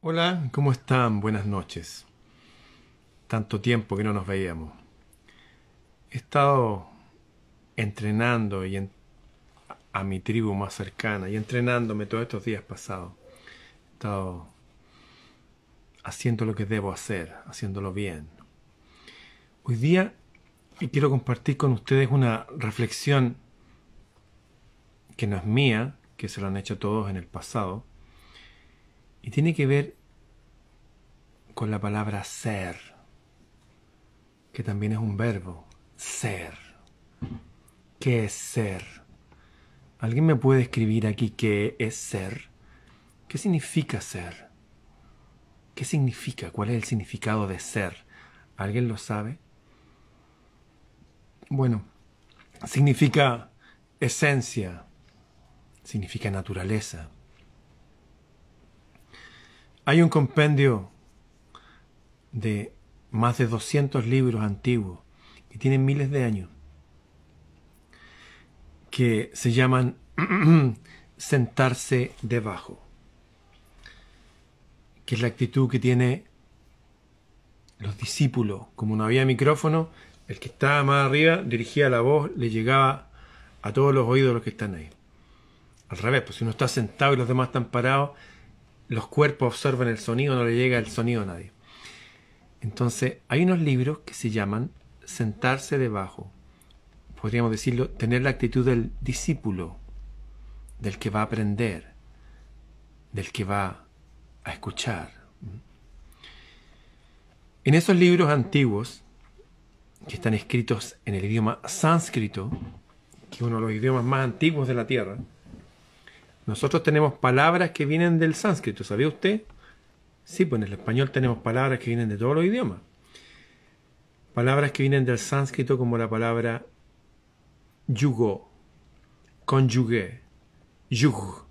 Hola, ¿cómo están? Buenas noches. Tanto tiempo que no nos veíamos. He estado entrenando y a mi tribu más cercana y entrenándome todos estos días pasados. He estado haciendo lo que debo hacer, haciéndolo bien. Hoy día quiero compartir con ustedes una reflexión que no es mía, que se lo han hecho todos en el pasado, y tiene que ver con la palabra ser, que también es un verbo, ser. ¿Qué es ser? ¿Alguien me puede escribir aquí qué es ser? ¿Qué significa ser? ¿Qué significa? ¿Cuál es el significado de ser? ¿Alguien lo sabe? Bueno, significa esencia, significa naturaleza, hay un compendio de más de 200 libros antiguos que tienen miles de años que se llaman sentarse debajo, que es la actitud que tiene los discípulos. Como no había micrófono, el que estaba más arriba dirigía la voz, le llegaba a todos los oídos los que están ahí. Al revés, pues si uno está sentado y los demás están parados, los cuerpos absorben el sonido, no le llega el sonido a nadie. Entonces, hay unos libros que se llaman Sentarse debajo. Podríamos decirlo, tener la actitud del discípulo, del que va a aprender, del que va a escuchar. En esos libros antiguos, que están escritos en el idioma sánscrito, que es uno de los idiomas más antiguos de la Tierra, nosotros tenemos palabras que vienen del sánscrito, ¿sabía usted? Sí, pues en el español tenemos palabras que vienen de todos los idiomas. Palabras que vienen del sánscrito como la palabra yugo, conyugué, yug.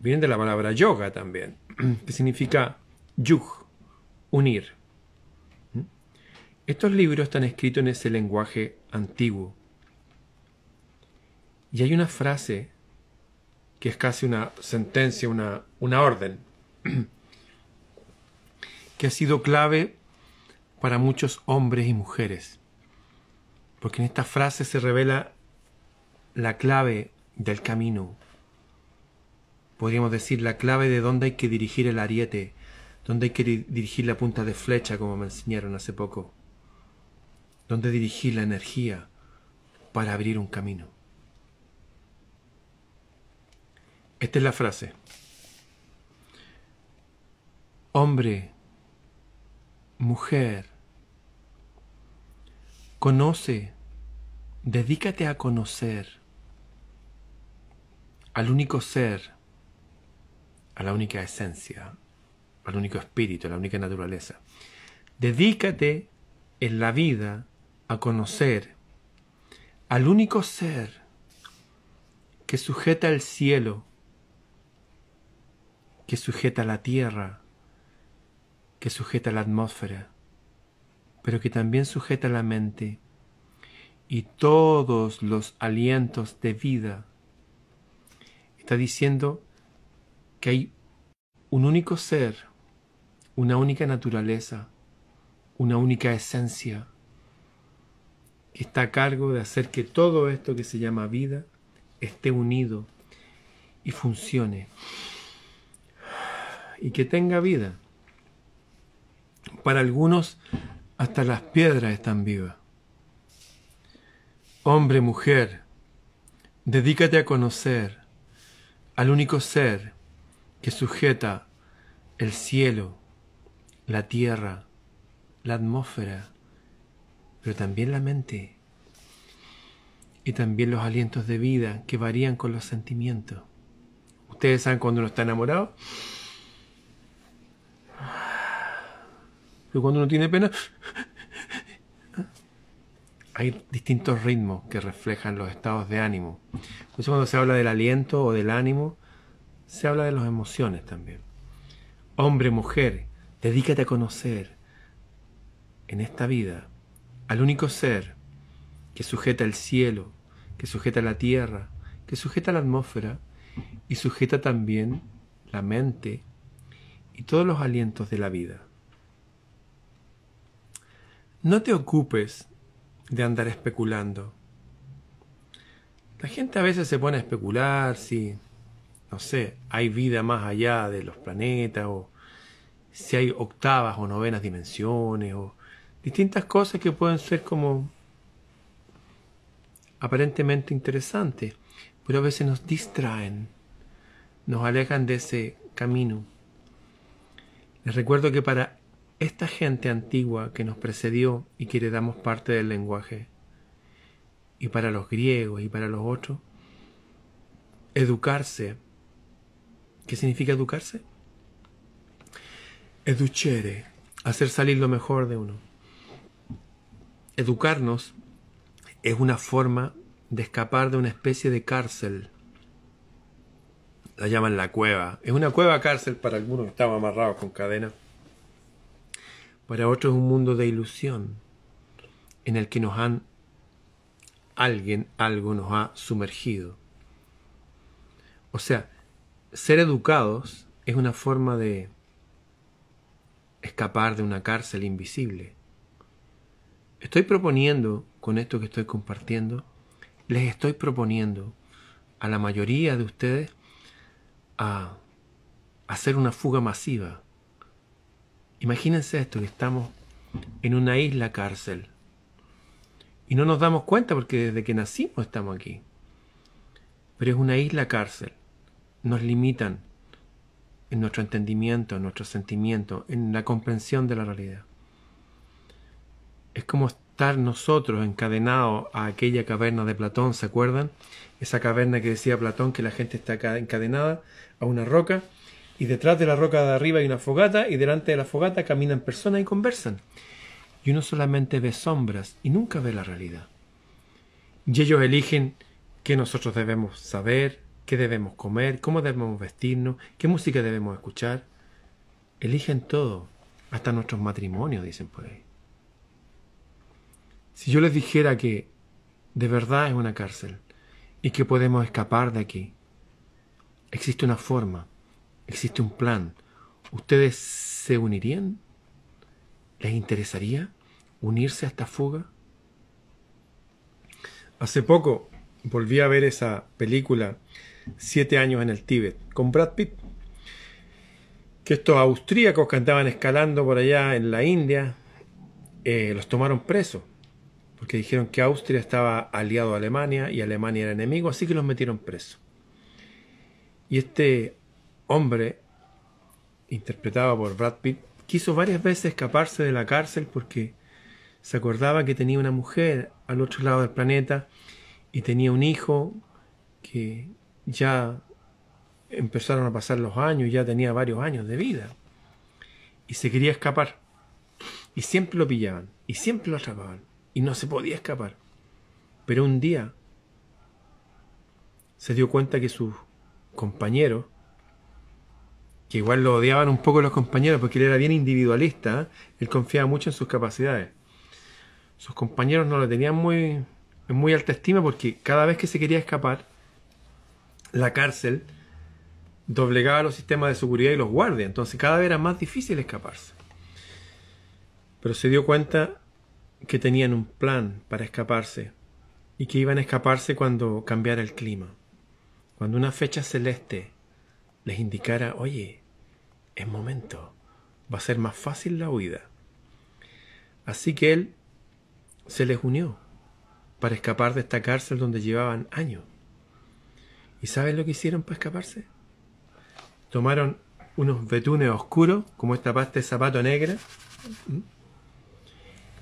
Vienen de la palabra yoga también, que significa yug, unir. ¿Mm? Estos libros están escritos en ese lenguaje antiguo. Y hay una frase que es casi una sentencia, una, una orden, que ha sido clave para muchos hombres y mujeres. Porque en esta frase se revela la clave del camino. Podríamos decir la clave de dónde hay que dirigir el ariete, dónde hay que dirigir la punta de flecha, como me enseñaron hace poco, dónde dirigir la energía para abrir un camino. Esta es la frase. Hombre, mujer, conoce, dedícate a conocer al único ser, a la única esencia, al único espíritu, a la única naturaleza. Dedícate en la vida a conocer al único ser que sujeta el cielo que sujeta la tierra, que sujeta la atmósfera, pero que también sujeta la mente y todos los alientos de vida. Está diciendo que hay un único ser, una única naturaleza, una única esencia, que está a cargo de hacer que todo esto que se llama vida esté unido y funcione y que tenga vida. Para algunos, hasta las piedras están vivas. Hombre, mujer, dedícate a conocer al único ser que sujeta el cielo, la tierra, la atmósfera, pero también la mente y también los alientos de vida que varían con los sentimientos. Ustedes saben cuando uno está enamorado, cuando uno tiene pena, hay distintos ritmos que reflejan los estados de ánimo. cuando se habla del aliento o del ánimo, se habla de las emociones también. Hombre, mujer, dedícate a conocer en esta vida al único ser que sujeta el cielo, que sujeta la tierra, que sujeta la atmósfera y sujeta también la mente y todos los alientos de la vida. No te ocupes de andar especulando. La gente a veces se pone a especular si, no sé, hay vida más allá de los planetas o si hay octavas o novenas dimensiones o distintas cosas que pueden ser como aparentemente interesantes, pero a veces nos distraen, nos alejan de ese camino. Les recuerdo que para esta gente antigua que nos precedió y que damos parte del lenguaje. Y para los griegos y para los otros, educarse. ¿Qué significa educarse? Educere, hacer salir lo mejor de uno. Educarnos es una forma de escapar de una especie de cárcel. La llaman la cueva. Es una cueva cárcel para algunos que estaban amarrados con cadena para otros un mundo de ilusión en el que nos han alguien algo nos ha sumergido. O sea, ser educados es una forma de escapar de una cárcel invisible. Estoy proponiendo, con esto que estoy compartiendo, les estoy proponiendo a la mayoría de ustedes a hacer una fuga masiva Imagínense esto, que estamos en una isla cárcel. Y no nos damos cuenta porque desde que nacimos estamos aquí. Pero es una isla cárcel. Nos limitan en nuestro entendimiento, en nuestro sentimiento, en la comprensión de la realidad. Es como estar nosotros encadenados a aquella caverna de Platón, ¿se acuerdan? Esa caverna que decía Platón que la gente está encadenada a una roca y detrás de la roca de arriba hay una fogata y delante de la fogata caminan personas y conversan. Y uno solamente ve sombras y nunca ve la realidad. Y ellos eligen qué nosotros debemos saber, qué debemos comer, cómo debemos vestirnos, qué música debemos escuchar. Eligen todo, hasta nuestros matrimonios, dicen por ahí. Si yo les dijera que de verdad es una cárcel y que podemos escapar de aquí, existe una forma existe un plan. ¿Ustedes se unirían? ¿Les interesaría unirse a esta fuga? Hace poco volví a ver esa película, Siete años en el Tíbet, con Brad Pitt. Que estos austríacos que andaban escalando por allá en la India, eh, los tomaron presos. Porque dijeron que Austria estaba aliado a Alemania y Alemania era enemigo, así que los metieron presos. Y este hombre, interpretado por Brad Pitt, quiso varias veces escaparse de la cárcel porque se acordaba que tenía una mujer al otro lado del planeta y tenía un hijo que ya empezaron a pasar los años, ya tenía varios años de vida. Y se quería escapar. Y siempre lo pillaban, y siempre lo atrapaban, y no se podía escapar. Pero un día se dio cuenta que sus compañeros que igual lo odiaban un poco los compañeros porque él era bien individualista, ¿eh? él confiaba mucho en sus capacidades. Sus compañeros no lo tenían muy en muy alta estima porque cada vez que se quería escapar, la cárcel doblegaba los sistemas de seguridad y los guardias, entonces cada vez era más difícil escaparse. Pero se dio cuenta que tenían un plan para escaparse y que iban a escaparse cuando cambiara el clima, cuando una fecha celeste les indicara, oye, es momento, va a ser más fácil la huida. Así que él se les unió para escapar de esta cárcel donde llevaban años. ¿Y saben lo que hicieron para escaparse? Tomaron unos betunes oscuros, como esta pasta de zapato negra,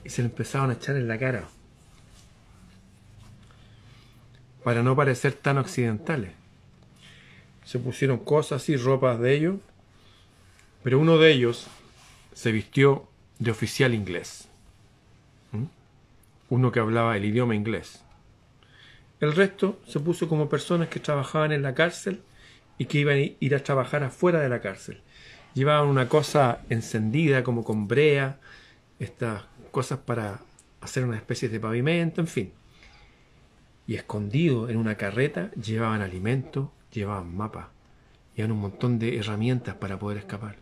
y se lo empezaron a echar en la cara. Para no parecer tan occidentales se pusieron cosas y ropas de ellos, pero uno de ellos se vistió de oficial inglés, uno que hablaba el idioma inglés. El resto se puso como personas que trabajaban en la cárcel y que iban a ir a trabajar afuera de la cárcel. Llevaban una cosa encendida como con brea, estas cosas para hacer una especie de pavimento, en fin. Y escondido en una carreta llevaban alimento, llevaban mapas, llevaban un montón de herramientas para poder escapar.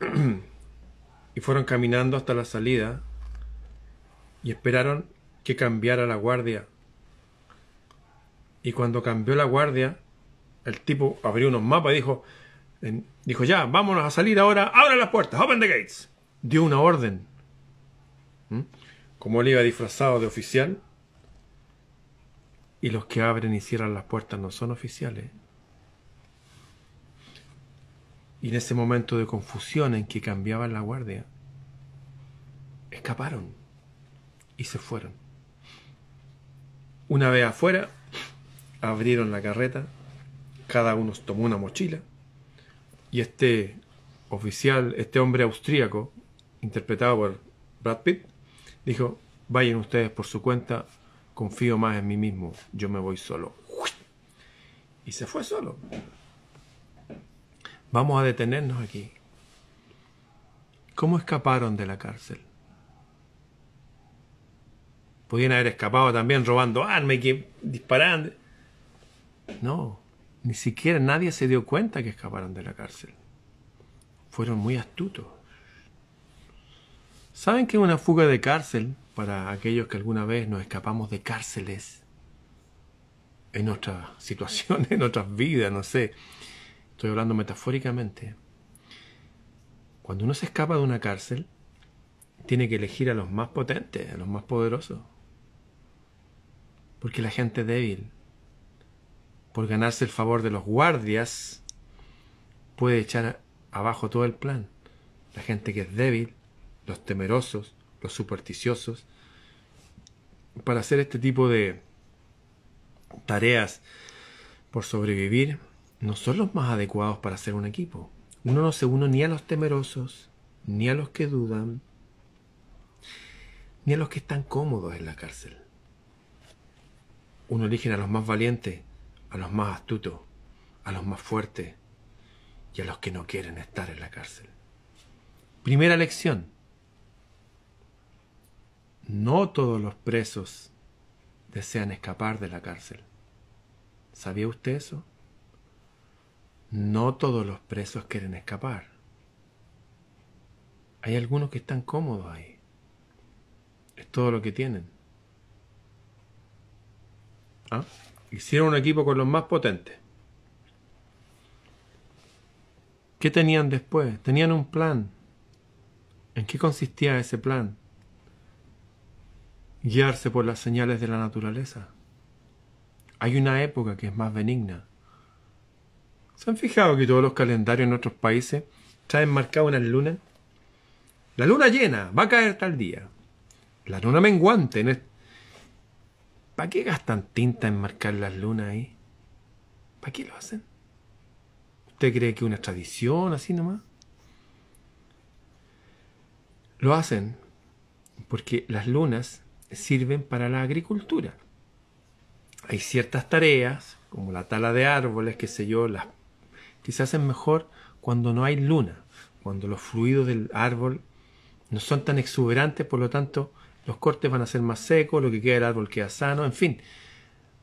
y fueron caminando hasta la salida y esperaron que cambiara la guardia. Y cuando cambió la guardia, el tipo abrió unos mapas y dijo, dijo ya, vámonos a salir ahora, abre las puertas, open the gates. Dio una orden. Como él iba disfrazado de oficial, y los que abren y cierran las puertas no son oficiales. Y en ese momento de confusión en que cambiaban la guardia, escaparon y se fueron. Una vez afuera, abrieron la carreta, cada uno tomó una mochila y este oficial, este hombre austríaco, interpretado por Brad Pitt, dijo, vayan ustedes por su cuenta confío más en mí mismo, yo me voy solo. Y se fue solo. Vamos a detenernos aquí. ¿Cómo escaparon de la cárcel? Podían haber escapado también robando armas y disparando. No, ni siquiera nadie se dio cuenta que escaparon de la cárcel. Fueron muy astutos. ¿Saben que una fuga de cárcel para aquellos que alguna vez nos escapamos de cárceles en otras situaciones, en otras vidas, no sé. Estoy hablando metafóricamente. Cuando uno se escapa de una cárcel, tiene que elegir a los más potentes, a los más poderosos. Porque la gente débil, por ganarse el favor de los guardias, puede echar abajo todo el plan. La gente que es débil, los temerosos, los supersticiosos, para hacer este tipo de tareas por sobrevivir, no son los más adecuados para hacer un equipo. Uno no se une ni a los temerosos, ni a los que dudan, ni a los que están cómodos en la cárcel. Uno elige a los más valientes, a los más astutos, a los más fuertes y a los que no quieren estar en la cárcel. Primera lección no todos los presos desean escapar de la cárcel. ¿Sabía usted eso? No todos los presos quieren escapar. Hay algunos que están cómodos ahí. Es todo lo que tienen. ¿Ah? Hicieron un equipo con los más potentes. ¿Qué tenían después? Tenían un plan. ¿En qué consistía ese plan? guiarse por las señales de la naturaleza. Hay una época que es más benigna. ¿Se han fijado que todos los calendarios en otros países traen marcado una luna? La luna llena va a caer tal día. La luna menguante. ¿Para qué gastan tinta en marcar las lunas ahí? ¿Para qué lo hacen? ¿Usted cree que una tradición así nomás? Lo hacen porque las lunas sirven para la agricultura. Hay ciertas tareas, como la tala de árboles, que sé yo, las, quizás es mejor cuando no hay luna, cuando los fluidos del árbol no son tan exuberantes, por lo tanto los cortes van a ser más secos, lo que queda del árbol queda sano, en fin.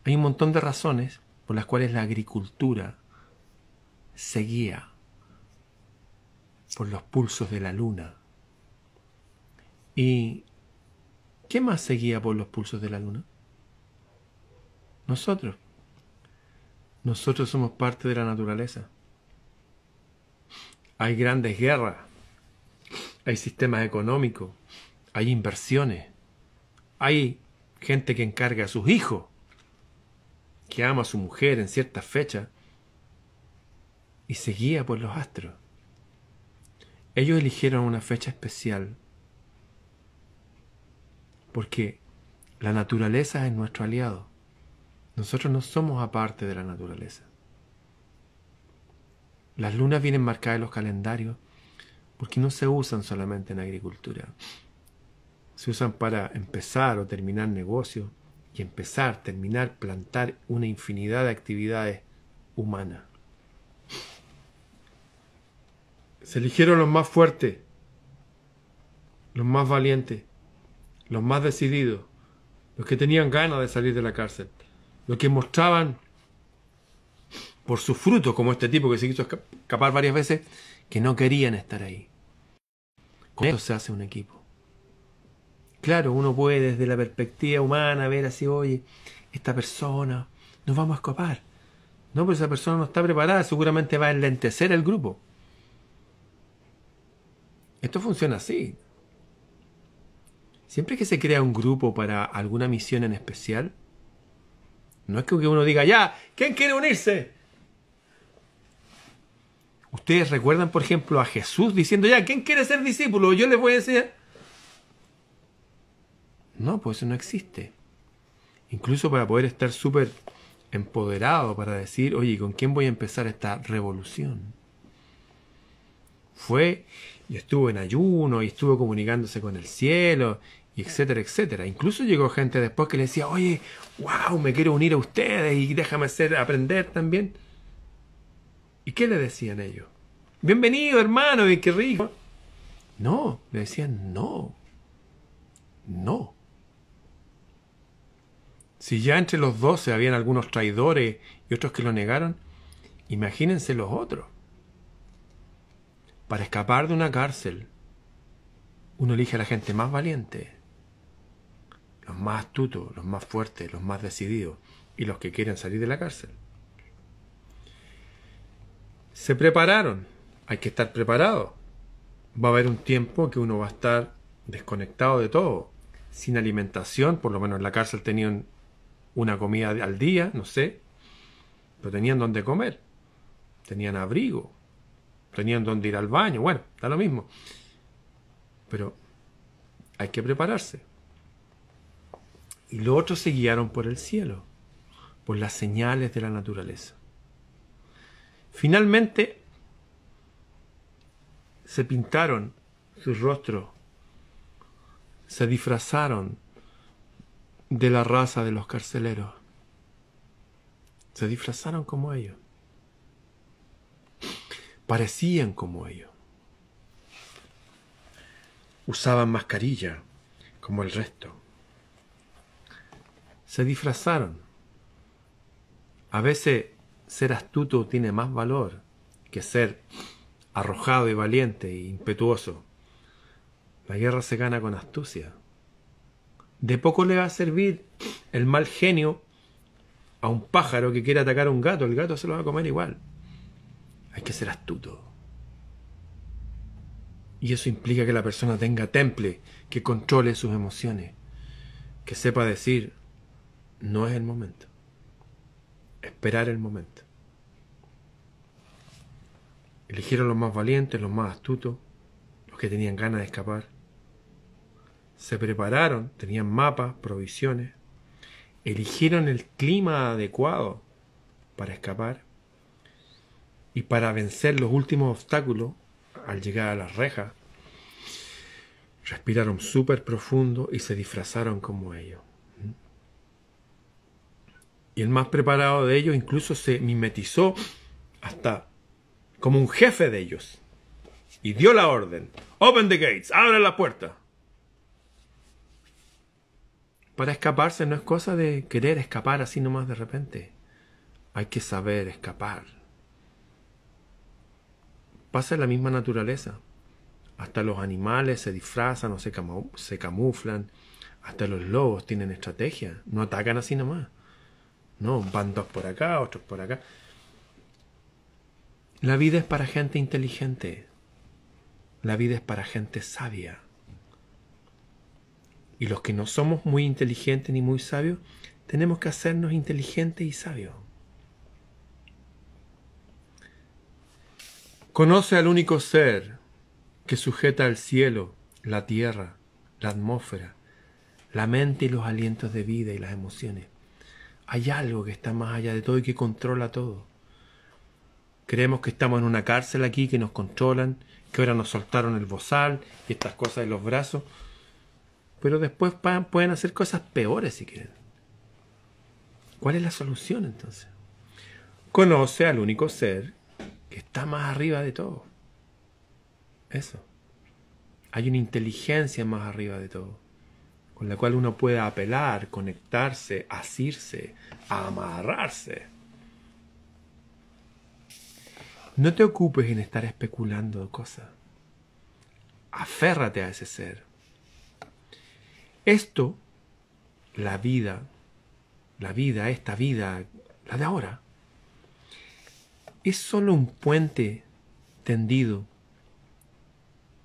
Hay un montón de razones por las cuales la agricultura se guía por los pulsos de la luna. Y ¿Qué más seguía por los pulsos de la luna? Nosotros. Nosotros somos parte de la naturaleza. Hay grandes guerras, hay sistemas económicos, hay inversiones, hay gente que encarga a sus hijos, que ama a su mujer en ciertas fechas y seguía por los astros. Ellos eligieron una fecha especial porque la naturaleza es nuestro aliado. Nosotros no somos aparte de la naturaleza. Las lunas vienen marcadas en los calendarios porque no se usan solamente en agricultura. Se usan para empezar o terminar negocios y empezar, terminar, plantar una infinidad de actividades humanas. Se eligieron los más fuertes, los más valientes, los más decididos, los que tenían ganas de salir de la cárcel, los que mostraban por sus frutos, como este tipo que se quiso escapar varias veces, que no querían estar ahí. Con esto se hace un equipo. Claro, uno puede desde la perspectiva humana ver así, oye, esta persona, nos vamos a escapar. No, pero esa persona no está preparada, seguramente va a enlentecer el grupo. Esto funciona así siempre que se crea un grupo para alguna misión en especial, no es que uno diga, ya, ¿quién quiere unirse? Ustedes recuerdan, por ejemplo, a Jesús diciendo, ya, ¿quién quiere ser discípulo? Yo les voy a decir... No, pues eso no existe. Incluso para poder estar súper empoderado, para decir, oye, ¿con quién voy a empezar esta revolución? Fue y estuvo en ayuno y estuvo comunicándose con el cielo etcétera, etcétera. Incluso llegó gente después que le decía, oye, wow, me quiero unir a ustedes y déjame hacer, aprender también. ¿Y qué le decían ellos? Bienvenido, hermano, y qué rico. No, le decían, no, no. Si ya entre los doce habían algunos traidores y otros que lo negaron, imagínense los otros. Para escapar de una cárcel, uno elige a la gente más valiente, los más astutos, los más fuertes, los más decididos y los que quieren salir de la cárcel. Se prepararon, hay que estar preparado. Va a haber un tiempo que uno va a estar desconectado de todo, sin alimentación, por lo menos en la cárcel tenían una comida al día, no sé, pero tenían donde comer, tenían abrigo, tenían donde ir al baño, bueno, da lo mismo. Pero hay que prepararse y los otros se guiaron por el cielo, por las señales de la naturaleza. Finalmente, se pintaron sus rostros, se disfrazaron de la raza de los carceleros, se disfrazaron como ellos, parecían como ellos, usaban mascarilla como el resto se disfrazaron. A veces ser astuto tiene más valor que ser arrojado y valiente e impetuoso. La guerra se gana con astucia. De poco le va a servir el mal genio a un pájaro que quiere atacar a un gato. El gato se lo va a comer igual. Hay que ser astuto. Y eso implica que la persona tenga temple, que controle sus emociones, que sepa decir no es el momento. Esperar el momento. Eligieron los más valientes, los más astutos, los que tenían ganas de escapar. Se prepararon, tenían mapas, provisiones. Eligieron el clima adecuado para escapar y para vencer los últimos obstáculos al llegar a las rejas. Respiraron súper profundo y se disfrazaron como ellos. Y el más preparado de ellos incluso se mimetizó hasta como un jefe de ellos. Y dio la orden. Open the gates, abre la puerta. Para escaparse no es cosa de querer escapar así nomás de repente. Hay que saber escapar. Pasa la misma naturaleza. Hasta los animales se disfrazan o se, se camuflan. Hasta los lobos tienen estrategia. No atacan así nomás. ¿no? Van dos por acá, otros por acá. La vida es para gente inteligente. La vida es para gente sabia. Y los que no somos muy inteligentes ni muy sabios, tenemos que hacernos inteligentes y sabios. Conoce al único ser que sujeta al cielo, la tierra, la atmósfera, la mente y los alientos de vida y las emociones hay algo que está más allá de todo y que controla todo. Creemos que estamos en una cárcel aquí, que nos controlan, que ahora nos soltaron el bozal y estas cosas de los brazos. Pero después pueden hacer cosas peores si quieren. ¿Cuál es la solución entonces? Conoce al único ser que está más arriba de todo. Eso. Hay una inteligencia más arriba de todo con la cual uno pueda apelar, conectarse, asirse, amarrarse. No te ocupes en estar especulando cosas. Aférrate a ese ser. Esto, la vida, la vida, esta vida, la de ahora, es solo un puente tendido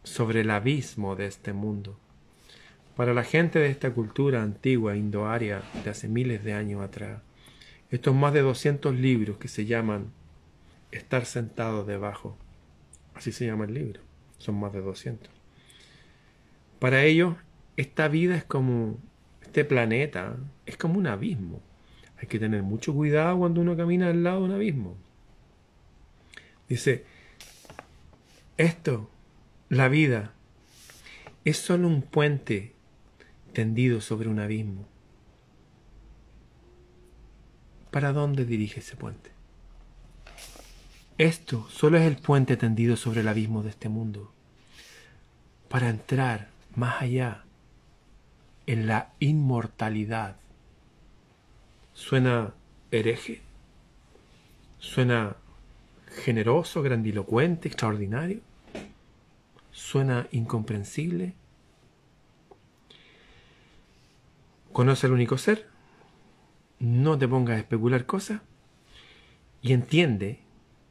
sobre el abismo de este mundo. Para la gente de esta cultura antigua indoaria de hace miles de años atrás, estos más de 200 libros que se llaman Estar sentado debajo, así se llama el libro, son más de 200. Para ellos, esta vida es como, este planeta es como un abismo. Hay que tener mucho cuidado cuando uno camina al lado de un abismo. Dice, esto, la vida, es solo un puente tendido sobre un abismo. ¿Para dónde dirige ese puente? Esto solo es el puente tendido sobre el abismo de este mundo, para entrar más allá en la inmortalidad. ¿Suena hereje? ¿Suena generoso, grandilocuente, extraordinario? ¿Suena incomprensible? Conoce al único ser, no te pongas a especular cosas y entiende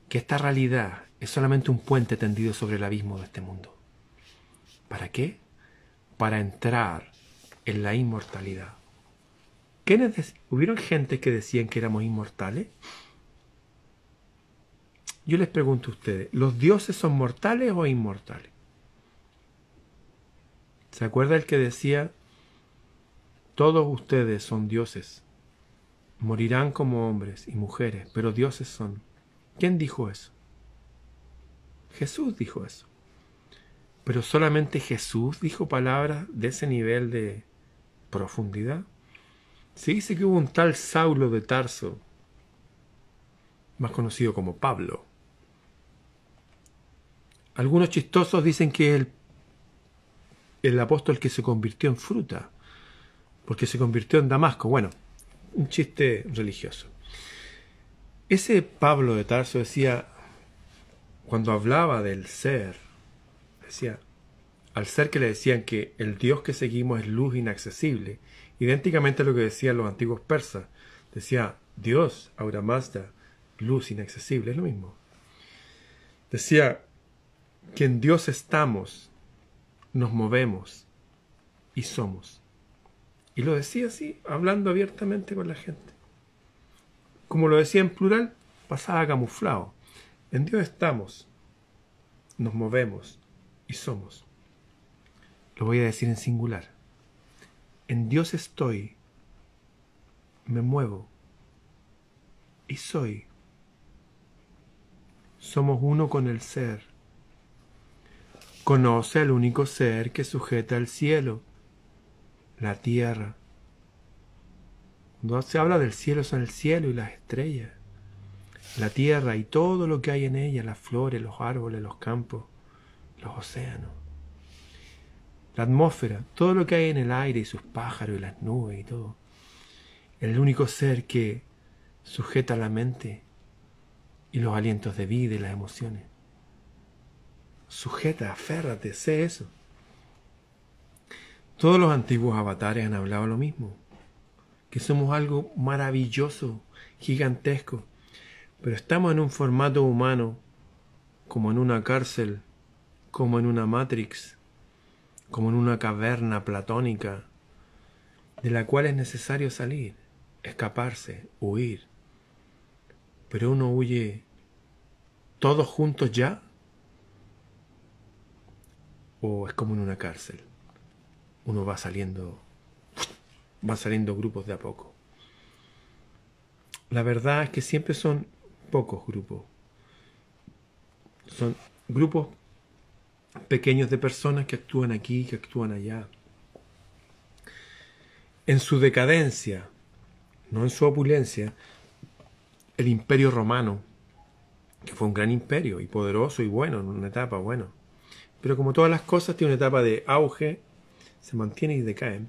que esta realidad es solamente un puente tendido sobre el abismo de este mundo. ¿Para qué? Para entrar en la inmortalidad. ¿Hubieron gente que decían que éramos inmortales? Yo les pregunto a ustedes, ¿los dioses son mortales o inmortales? ¿Se acuerda el que decía todos ustedes son dioses. Morirán como hombres y mujeres, pero dioses son. ¿Quién dijo eso? Jesús dijo eso. Pero solamente Jesús dijo palabras de ese nivel de profundidad. Se dice que hubo un tal Saulo de Tarso, más conocido como Pablo. Algunos chistosos dicen que el, el apóstol que se convirtió en fruta porque se convirtió en Damasco. Bueno, un chiste religioso. Ese Pablo de Tarso decía, cuando hablaba del ser, decía, al ser que le decían que el Dios que seguimos es luz inaccesible, idénticamente a lo que decían los antiguos persas, decía, Dios, ahora luz inaccesible, es lo mismo. Decía que en Dios estamos, nos movemos y somos. Y lo decía así, hablando abiertamente con la gente. Como lo decía en plural, pasaba camuflado. En Dios estamos, nos movemos y somos. Lo voy a decir en singular. En Dios estoy, me muevo y soy. Somos uno con el ser. Conoce al único ser que sujeta al cielo la tierra. Cuando se habla del cielo son el cielo y las estrellas, la tierra y todo lo que hay en ella, las flores, los árboles, los campos, los océanos. La atmósfera, todo lo que hay en el aire y sus pájaros y las nubes y todo. El único ser que sujeta la mente y los alientos de vida y las emociones. Sujeta, aférrate, sé eso. Todos los antiguos avatares han hablado lo mismo, que somos algo maravilloso, gigantesco, pero estamos en un formato humano, como en una cárcel, como en una Matrix, como en una caverna platónica, de la cual es necesario salir, escaparse, huir. Pero uno huye todos juntos ya, o es como en una cárcel uno va saliendo, van saliendo grupos de a poco. La verdad es que siempre son pocos grupos. Son grupos pequeños de personas que actúan aquí, que actúan allá. En su decadencia, no en su opulencia, el imperio romano, que fue un gran imperio y poderoso y bueno en una etapa, bueno. Pero como todas las cosas, tiene una etapa de auge se mantiene y decae.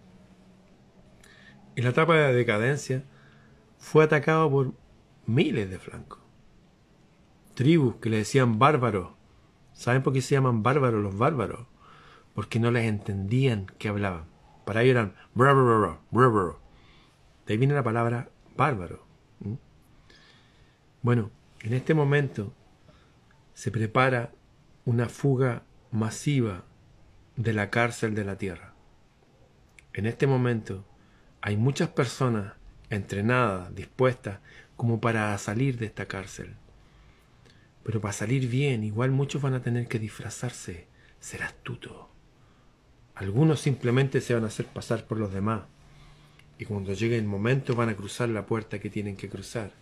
En la etapa de decadencia fue atacado por miles de flancos Tribus que le decían bárbaros. ¿Saben por qué se llaman bárbaros los bárbaros? Porque no les entendían que hablaban. Para ellos eran bárbaro, De ahí viene la palabra bárbaro. Bueno, en este momento se prepara una fuga masiva de la cárcel de la tierra. En este momento hay muchas personas entrenadas, dispuestas, como para salir de esta cárcel. Pero para salir bien, igual muchos van a tener que disfrazarse, ser astuto. Algunos simplemente se van a hacer pasar por los demás. Y cuando llegue el momento van a cruzar la puerta que tienen que cruzar.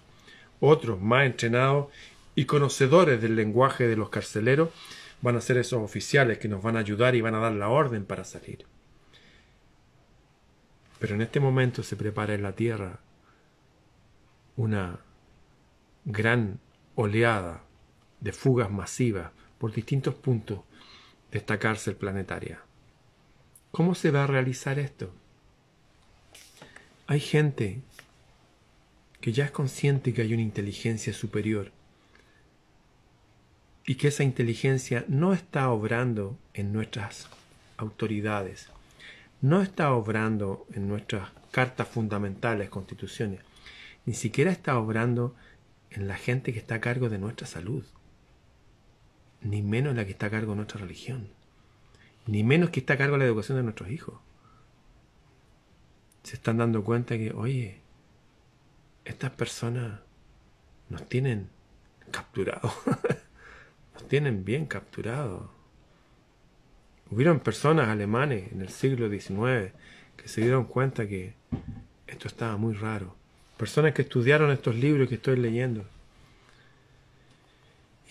Otros más entrenados y conocedores del lenguaje de los carceleros van a ser esos oficiales que nos van a ayudar y van a dar la orden para salir. Pero en este momento se prepara en la tierra una gran oleada de fugas masivas por distintos puntos de esta cárcel planetaria. ¿Cómo se va a realizar esto? Hay gente que ya es consciente que hay una inteligencia superior y que esa inteligencia no está obrando en nuestras autoridades, no está obrando en nuestras cartas fundamentales, constituciones, ni siquiera está obrando en la gente que está a cargo de nuestra salud, ni menos la que está a cargo de nuestra religión, ni menos que está a cargo de la educación de nuestros hijos. Se están dando cuenta que, oye, estas personas nos tienen capturados, nos tienen bien capturados. Hubieron personas alemanes en el siglo XIX que se dieron cuenta que esto estaba muy raro. Personas que estudiaron estos libros que estoy leyendo.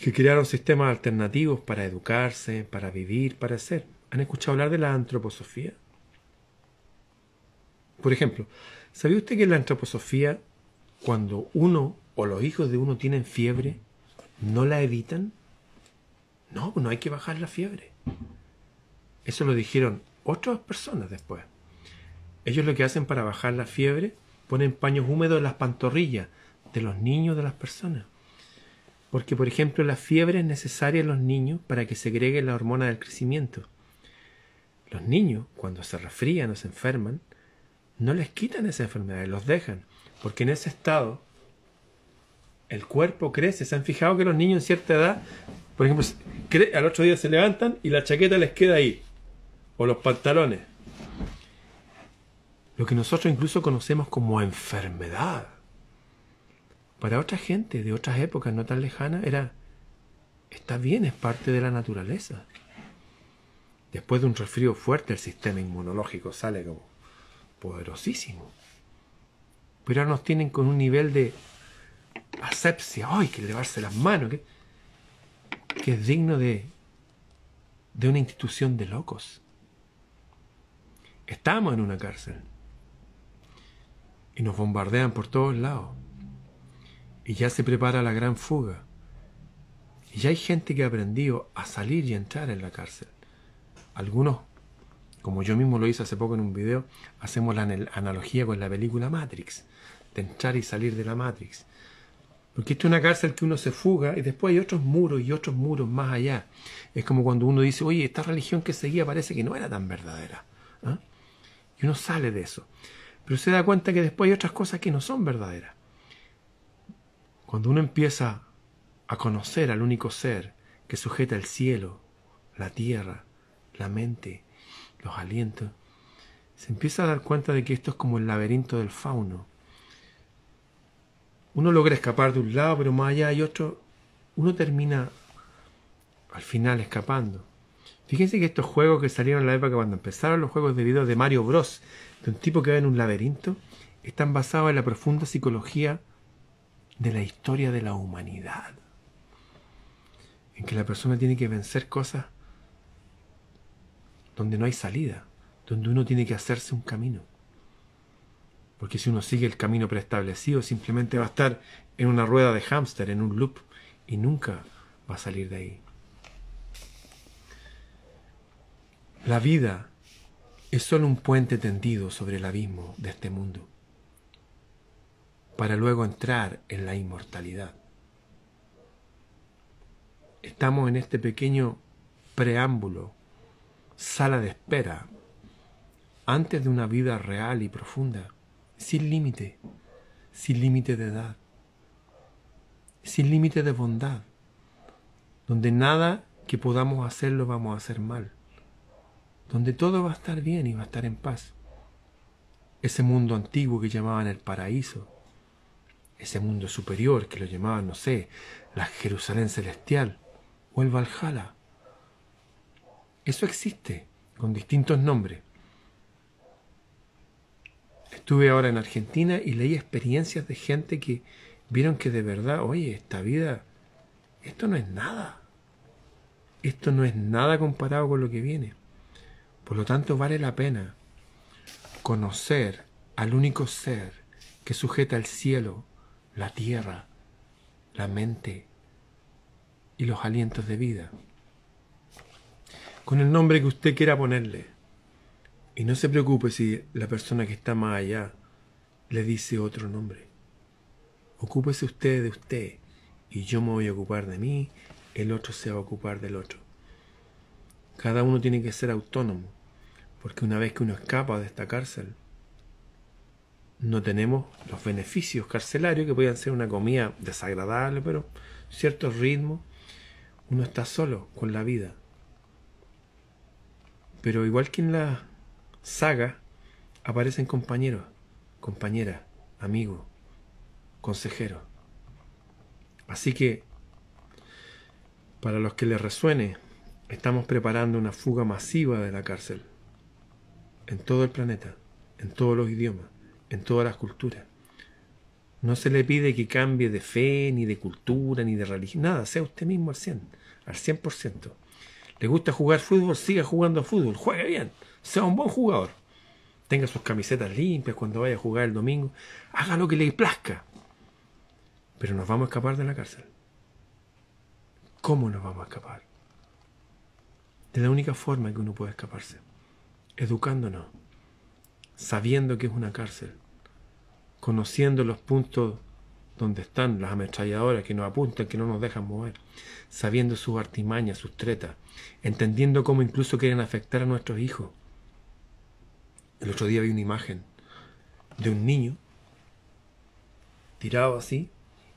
Que crearon sistemas alternativos para educarse, para vivir, para ser. ¿Han escuchado hablar de la antroposofía? Por ejemplo, ¿sabía usted que en la antroposofía, cuando uno o los hijos de uno tienen fiebre, no la evitan? No, pues no hay que bajar la fiebre. Eso lo dijeron otras personas después. Ellos lo que hacen para bajar la fiebre, ponen paños húmedos en las pantorrillas de los niños de las personas. Porque, por ejemplo, la fiebre es necesaria en los niños para que segreguen la hormona del crecimiento. Los niños, cuando se resfrían o se enferman, no les quitan esa enfermedad, los dejan. Porque en ese estado el cuerpo crece. ¿Se han fijado que los niños en cierta edad, por ejemplo, al otro día se levantan y la chaqueta les queda ahí? o los pantalones. Lo que nosotros incluso conocemos como enfermedad. Para otra gente de otras épocas no tan lejanas era, está bien, es parte de la naturaleza. Después de un resfrío fuerte el sistema inmunológico sale como poderosísimo. Pero ahora nos tienen con un nivel de asepsia, ¡ay! que levarse las manos, que, que es digno de, de una institución de locos. Estamos en una cárcel. Y nos bombardean por todos lados. Y ya se prepara la gran fuga. Y ya hay gente que ha aprendido a salir y entrar en la cárcel. Algunos, como yo mismo lo hice hace poco en un video, hacemos la analogía con la película Matrix. De entrar y salir de la Matrix. Porque esto es una cárcel que uno se fuga y después hay otros muros y otros muros más allá. Es como cuando uno dice, oye, esta religión que seguía parece que no era tan verdadera. ¿ah? Y uno sale de eso. Pero se da cuenta que después hay otras cosas que no son verdaderas. Cuando uno empieza a conocer al único ser que sujeta el cielo, la tierra, la mente, los alientos, se empieza a dar cuenta de que esto es como el laberinto del fauno. Uno logra escapar de un lado, pero más allá hay otro. Uno termina al final escapando. Fíjense que estos juegos que salieron en la época cuando empezaron los juegos de video de Mario Bros, de un tipo que va en un laberinto, están basados en la profunda psicología de la historia de la humanidad. En que la persona tiene que vencer cosas donde no hay salida, donde uno tiene que hacerse un camino. Porque si uno sigue el camino preestablecido, simplemente va a estar en una rueda de hámster, en un loop, y nunca va a salir de ahí. La vida es solo un puente tendido sobre el abismo de este mundo, para luego entrar en la inmortalidad. Estamos en este pequeño preámbulo, sala de espera, antes de una vida real y profunda, sin límite, sin límite de edad, sin límite de bondad, donde nada que podamos hacer lo vamos a hacer mal donde todo va a estar bien y va a estar en paz. Ese mundo antiguo que llamaban el paraíso, ese mundo superior que lo llamaban, no sé, la Jerusalén celestial o el Valhalla. Eso existe con distintos nombres. Estuve ahora en Argentina y leí experiencias de gente que vieron que de verdad, oye, esta vida, esto no es nada. Esto no es nada comparado con lo que viene. Por lo tanto, vale la pena conocer al único ser que sujeta el cielo, la tierra, la mente y los alientos de vida. Con el nombre que usted quiera ponerle. Y no se preocupe si la persona que está más allá le dice otro nombre. Ocúpese usted de usted y yo me voy a ocupar de mí, el otro se va a ocupar del otro. Cada uno tiene que ser autónomo porque una vez que uno escapa de esta cárcel, no tenemos los beneficios carcelarios que podían ser una comida desagradable, pero cierto ritmo Uno está solo con la vida. Pero igual que en la saga, aparecen compañeros, compañeras, amigos, consejeros. Así que, para los que les resuene, estamos preparando una fuga masiva de la cárcel en todo el planeta, en todos los idiomas, en todas las culturas. No se le pide que cambie de fe, ni de cultura, ni de religión, nada, sea usted mismo al 100, al 100%. ¿Le gusta jugar fútbol? Siga jugando fútbol, juegue bien, sea un buen jugador. Tenga sus camisetas limpias cuando vaya a jugar el domingo, haga lo que le plazca. Pero nos vamos a escapar de la cárcel. ¿Cómo nos vamos a escapar? De la única forma en que uno puede escaparse educándonos, sabiendo que es una cárcel, conociendo los puntos donde están las ametralladoras que nos apuntan, que no nos dejan mover, sabiendo sus artimañas, sus tretas, entendiendo cómo incluso quieren afectar a nuestros hijos. El otro día vi una imagen de un niño tirado así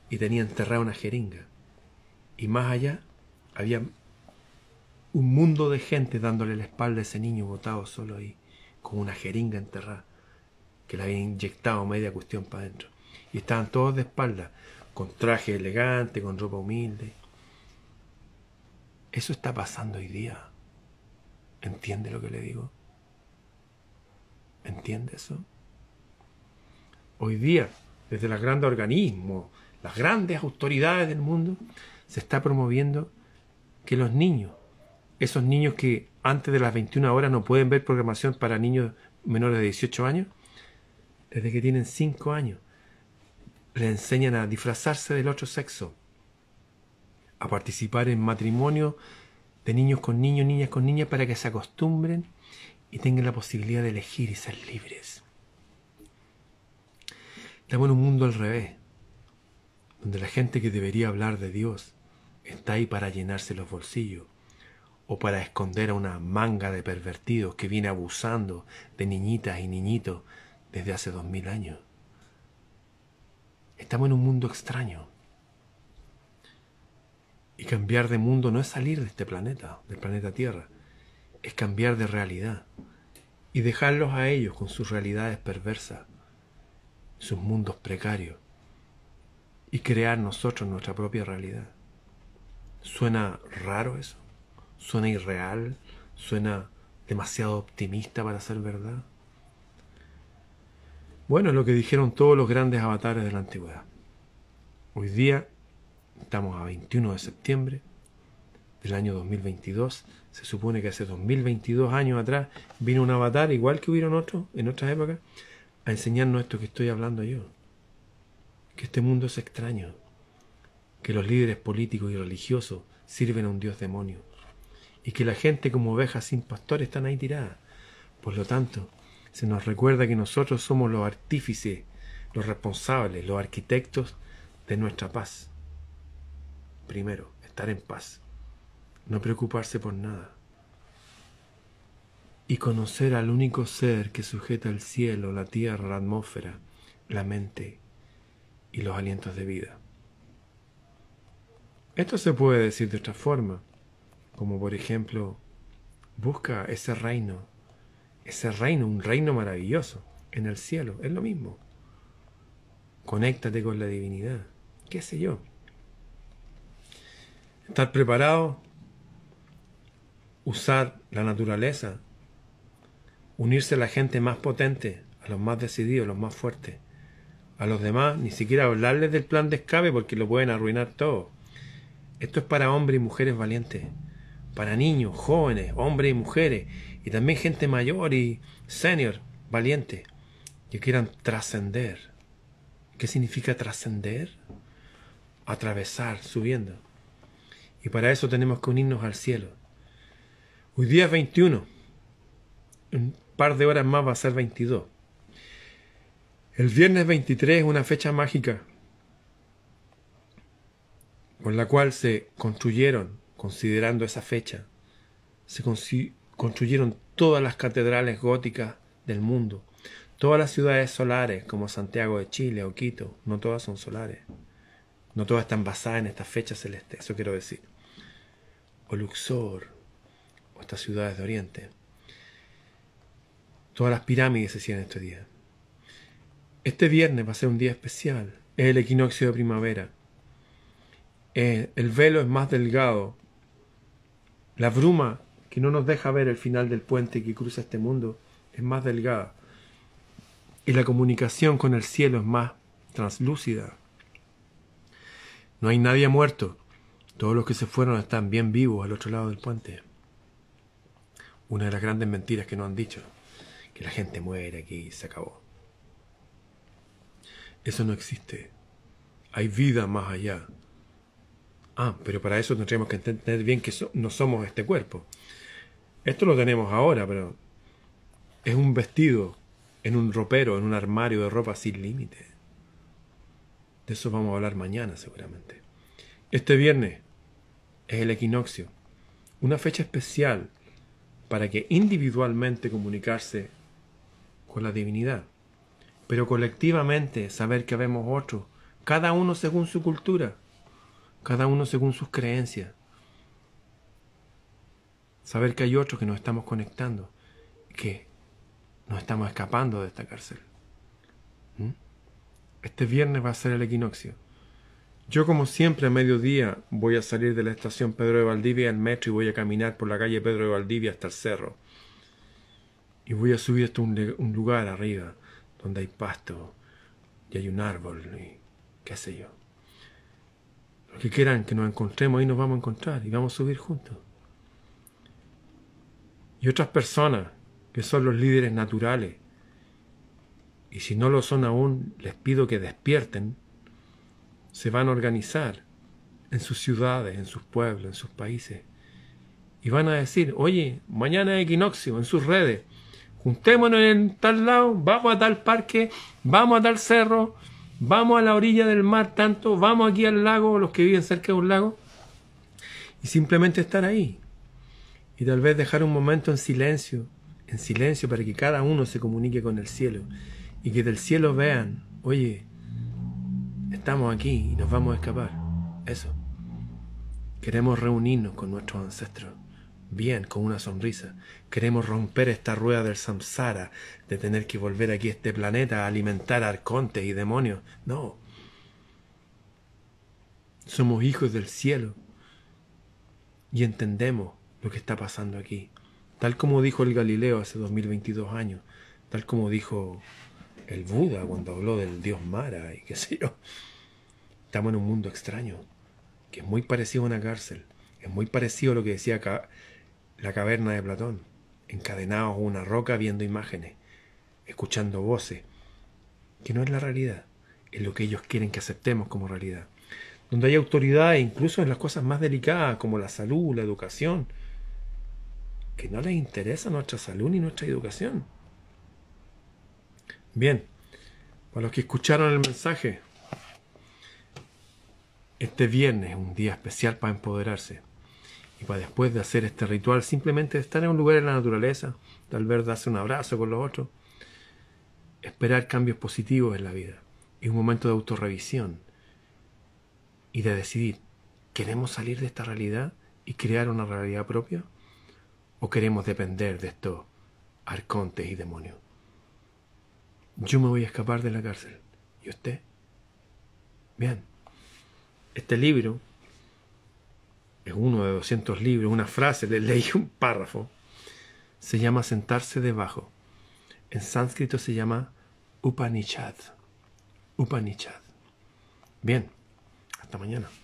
y tenía enterrada una jeringa. Y más allá había un mundo de gente dándole la espalda a ese niño botado solo ahí, con una jeringa enterrada, que le había inyectado media cuestión para adentro. Y estaban todos de espalda, con traje elegante, con ropa humilde. Eso está pasando hoy día. ¿Entiende lo que le digo? ¿Entiende eso? Hoy día, desde los grandes organismos, las grandes autoridades del mundo, se está promoviendo que los niños esos niños que antes de las 21 horas no pueden ver programación para niños menores de 18 años, desde que tienen 5 años, les enseñan a disfrazarse del otro sexo, a participar en matrimonio de niños con niños, niñas con niñas, para que se acostumbren y tengan la posibilidad de elegir y ser libres. Estamos en un mundo al revés, donde la gente que debería hablar de Dios está ahí para llenarse los bolsillos o para esconder a una manga de pervertidos que viene abusando de niñitas y niñitos desde hace dos mil años. Estamos en un mundo extraño. Y cambiar de mundo no es salir de este planeta, del planeta Tierra, es cambiar de realidad y dejarlos a ellos con sus realidades perversas, sus mundos precarios, y crear nosotros nuestra propia realidad. ¿Suena raro eso? suena irreal, suena demasiado optimista para ser verdad. Bueno, es lo que dijeron todos los grandes avatares de la antigüedad. Hoy día estamos a 21 de septiembre del año 2022. Se supone que hace 2022 años atrás vino un avatar, igual que hubieron otros en otras épocas, a enseñarnos esto que estoy hablando yo. Que este mundo es extraño. Que los líderes políticos y religiosos sirven a un dios demonio y que la gente como ovejas sin pastor están ahí tiradas. Por lo tanto, se nos recuerda que nosotros somos los artífices, los responsables, los arquitectos de nuestra paz. Primero, estar en paz, no preocuparse por nada y conocer al único ser que sujeta el cielo, la tierra, la atmósfera, la mente y los alientos de vida. Esto se puede decir de otra forma como por ejemplo, busca ese reino, ese reino, un reino maravilloso en el cielo, es lo mismo. Conéctate con la divinidad, qué sé yo. Estar preparado, usar la naturaleza, unirse a la gente más potente, a los más decididos, a los más fuertes. A los demás, ni siquiera hablarles del plan de escape porque lo pueden arruinar todo. Esto es para hombres y mujeres valientes para niños, jóvenes, hombres y mujeres, y también gente mayor y senior, valiente, que quieran trascender. ¿Qué significa trascender? Atravesar, subiendo. Y para eso tenemos que unirnos al cielo. Hoy día es 21. Un par de horas más va a ser 22. El viernes 23 es una fecha mágica con la cual se construyeron considerando esa fecha, se construyeron todas las catedrales góticas del mundo, todas las ciudades solares como Santiago de Chile o Quito, no todas son solares, no todas están basadas en esta fecha celeste, eso quiero decir, o Luxor, o estas ciudades de Oriente. Todas las pirámides se hicieron este día. Este viernes va a ser un día especial, es el equinoccio de primavera. Eh, el velo es más delgado la bruma que no nos deja ver el final del puente que cruza este mundo es más delgada y la comunicación con el cielo es más translúcida. No hay nadie muerto. Todos los que se fueron están bien vivos al otro lado del puente. Una de las grandes mentiras que nos han dicho, que la gente muere aquí y se acabó. Eso no existe. Hay vida más allá. Ah, pero para eso tendríamos que entender bien que no somos este cuerpo. Esto lo tenemos ahora, pero es un vestido en un ropero, en un armario de ropa sin límite. De eso vamos a hablar mañana seguramente. Este viernes es el equinoccio, una fecha especial para que individualmente comunicarse con la divinidad, pero colectivamente saber que vemos otros, cada uno según su cultura, cada uno según sus creencias. Saber que hay otros que nos estamos conectando, que nos estamos escapando de esta cárcel. ¿Mm? Este viernes va a ser el equinoccio. Yo como siempre a mediodía voy a salir de la estación Pedro de Valdivia al metro y voy a caminar por la calle Pedro de Valdivia hasta el cerro. Y voy a subir hasta un lugar arriba donde hay pasto y hay un árbol y qué sé yo que quieran que nos encontremos, ahí nos vamos a encontrar y vamos a subir juntos. Y otras personas que son los líderes naturales, y si no lo son aún, les pido que despierten, se van a organizar en sus ciudades, en sus pueblos, en sus países, y van a decir, oye, mañana es equinoccio, en sus redes, juntémonos en tal lado, vamos a tal parque, vamos a tal cerro, vamos a la orilla del mar tanto, vamos aquí al lago, los que viven cerca de un lago, y simplemente estar ahí. Y tal vez dejar un momento en silencio, en silencio para que cada uno se comunique con el cielo y que del cielo vean, oye, estamos aquí y nos vamos a escapar. Eso. Queremos reunirnos con nuestros ancestros. Bien, con una sonrisa. Queremos romper esta rueda del samsara, de tener que volver aquí a este planeta a alimentar arcontes y demonios. No. Somos hijos del cielo y entendemos lo que está pasando aquí. Tal como dijo el Galileo hace 2022 años, tal como dijo el Buda cuando habló del dios Mara y qué sé yo. Estamos en un mundo extraño, que es muy parecido a una cárcel, es muy parecido a lo que decía acá la caverna de Platón, encadenados a una roca viendo imágenes, escuchando voces, que no es la realidad, es lo que ellos quieren que aceptemos como realidad. Donde hay autoridad, e incluso en las cosas más delicadas como la salud, la educación, que no les interesa nuestra salud ni nuestra educación. Bien, para los que escucharon el mensaje, este viernes es un día especial para empoderarse. Y para después de hacer este ritual, simplemente estar en un lugar en la naturaleza, tal vez darse un abrazo con los otros, esperar cambios positivos en la vida. y un momento de autorrevisión y de decidir, ¿queremos salir de esta realidad y crear una realidad propia? ¿O queremos depender de estos arcontes y demonios? Yo me voy a escapar de la cárcel. ¿Y usted? Bien. Este libro es uno de 200 libros, una frase, le leí un párrafo, se llama sentarse debajo. En sánscrito se llama Upanishad. Upanishad. Bien, hasta mañana.